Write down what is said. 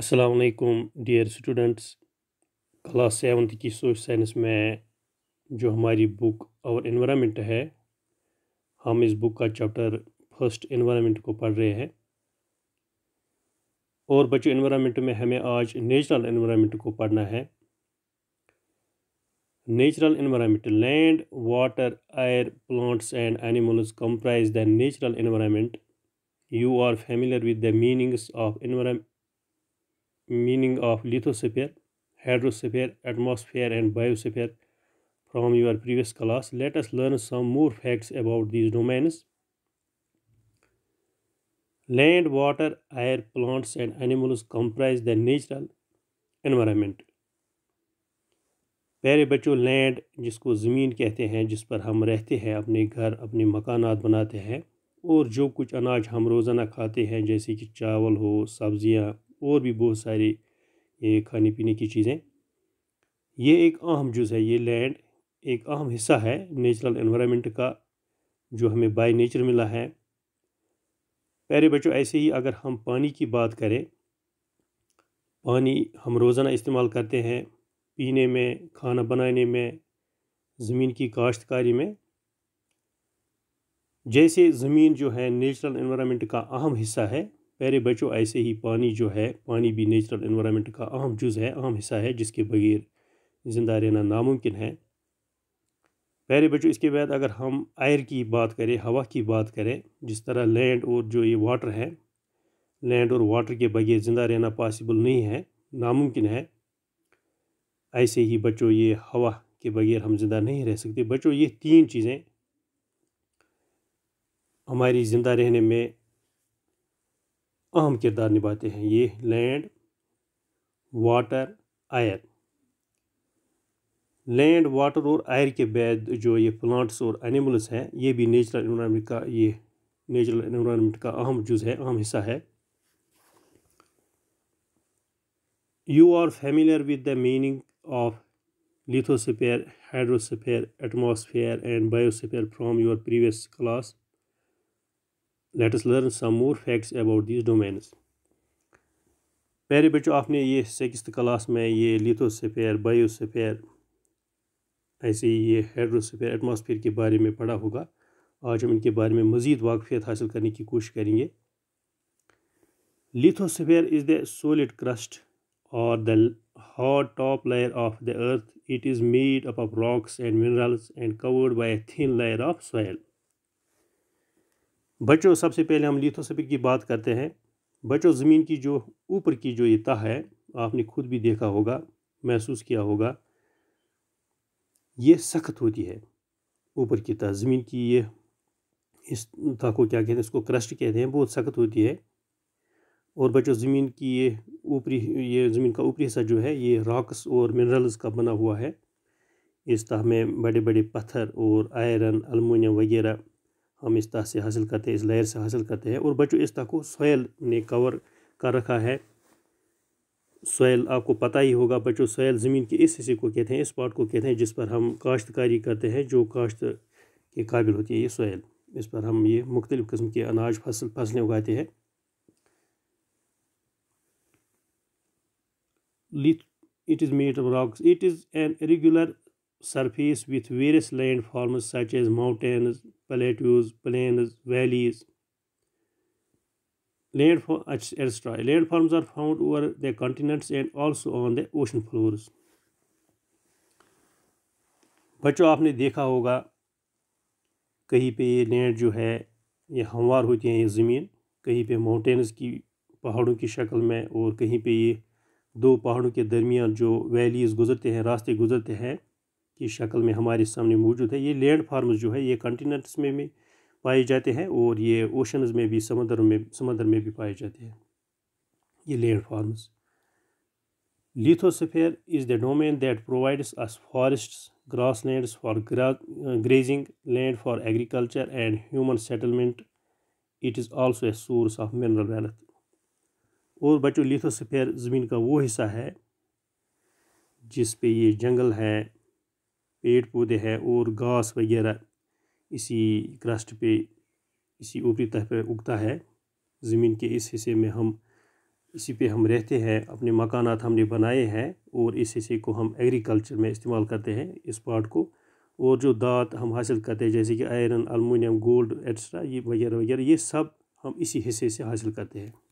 असलकुम dear students class seventh की social science में जो हमारी बुक और इन्वामेंट है हम इस बुक का चैप्टर फर्स्ट इन्वामेंट को पढ़ रहे हैं और बच्चों इन्वामेंट में हमें आज नेचुरल इन्वामेंट को पढ़ना है natural environment land water air plants and animals comprise the natural environment you are familiar with the meanings of meaning of lithosphere, hydrosphere, atmosphere and biosphere from your previous class. Let us learn some more facts about these domains. Land, water, air, plants and animals comprise the natural environment. प्यारे बच्चों land जिसको ज़मीन कहते हैं जिस पर हम रहते हैं अपने घर अपने मकानात बनाते हैं और जो कुछ अनाज हम रोज़ाना खाते हैं जैसे कि चावल हो सब्ज़ियाँ और भी बहुत सारी ये खाने पीने की चीज़ें ये एक अहम जुज़ है ये लैंड एक अहम हिस्सा है नेचुरल इन्वामेंट का जो हमें बाय नेचर मिला है पहले बच्चों ऐसे ही अगर हम पानी की बात करें पानी हम रोज़ाना इस्तेमाल करते हैं पीने में खाना बनाने में ज़मीन की काश्तकारी में जैसे ज़मीन जो है नेचुरल इन्वामेंट का अहम हिस्सा है प्यारे बच्चों ऐसे ही पानी जो है पानी भी नेचुरल इन्वामेंट का अहम जुज़ है अहम हिस्सा है जिसके बगैर ज़िंदा रहना नामुमकिन है प्यारे बच्चों इसके बाद अगर हम आयर की बात करें हवा की बात करें जिस तरह लैंड और जो ये वाटर है लैंड और वाटर के बगैर ज़िंदा रहना पॉसिबल नहीं है नामुमकिन है ऐसे ही बच्चों ये हवा के बगैर हम ज़िंदा नहीं रह सकते बच्चों ये तीन चीज़ें हमारी ज़िंदा रहने में अहम किरदार निभाते हैं ये land water air land water और आयर के बाद जो ये प्लांट्स और एनिमल्स हैं ये भी नेचुरल इन्वायरमेंट का ये नेचुरल इन्वायरमेंट का अहम जुज है अहम हिस्सा है you are familiar with the meaning of lithosphere hydrosphere atmosphere and biosphere from your previous class let us learn some more facts about this domains प्यारे बच्चों आपने ये सिक्स क्लास में ये लिथोसफेयर बायोसफेयर ऐसे ही ये हाइड्रोसफेयर एटमॉस्फेयर के बारे में पढ़ा होगा आज हम इनके बारे में मज़ीद वाकफियत हासिल करने की कोशिश करेंगे lithosphere is the solid crust और the hot top layer of the earth it is made up of rocks and minerals and covered by thin layer of of बच्चों सबसे पहले हम लिथोसफी की बात करते हैं बच्चों ज़मीन की जो ऊपर की जो ये तह है आपने खुद भी देखा होगा महसूस किया होगा ये सख्त होती है ऊपर की तह ज़मीन की ये इस तह को क्या कहते हैं इसको क्रस्ट कहते हैं बहुत सख्त होती है और बच्चों ज़मीन की ये ऊपरी ये ज़मीन का ऊपरी हिस्सा जो है ये रॉक्स और मिनरल्स का बना हुआ है इस तह में बड़े बड़े पत्थर और आयरन अलमोनियम वगैरह हम इस तह से हासिल करते हैं इस लहर से हासिल करते हैं और बच्चों इस तह को सोयल ने कवर कर रखा है सोयल आपको पता ही होगा बच्चों सोयल ज़मीन के इस हिस्से को कहते हैं इस पार्ट को कहते हैं जिस पर हम काश्तकारी करते हैं जो काश्त के काबिल होती है ये सोयल इस पर हम ये मुख्तलिफ़ किस्म के अनाज फसल फसलें उगाते हैं it is made of rocks it is an regular surface with various landforms such as mountains, plateaus, plains, valleys. Landform, etc. Landforms are found over the continents and also on the ocean floors. बच्चों आपने देखा होगा कहीं पे ये land जो है ये हमवार होती है ये ज़मीन कहीं पे माउंटेन्स की पहाड़ों की शक्ल में और कहीं पे ये दो पहाड़ों के दरमियान जो वैलीज़ गुज़रते हैं रास्ते गुज़रते हैं की शक्ल में हमारे सामने मौजूद है ये लैंड फार्म्स जो है ये कंटीनेंट्स में भी पाए जाते हैं और ये ओशनज में भी समंदर में समंदर में भी पाए जाते हैं ये land form lithosphere is the domain that provides us forest grass land for grazing land for agriculture and human settlement it is also a source of mineral wealth और बच्चों लिथोसफेयर ज़मीन का वो हिस्सा है जिस पे ये जंगल है पेड़ पौधे हैं और घास वगैरह इसी क्रस्ट पे इसी ऊपरी तह पर उगता है ज़मीन के इस हिस्से में हम इसी पे हम रहते हैं अपने मकानात हमने बनाए हैं और इस हिस्से को हम एग्रीकल्चर में इस्तेमाल करते हैं इस पार्ट को और जो दात हम हासिल करते हैं जैसे कि आयरन अलमिनियम गोल्ड एक्स्ट्रा ये वगैरह वगैरह ये सब हम इसी हिस्से से हासिल करते हैं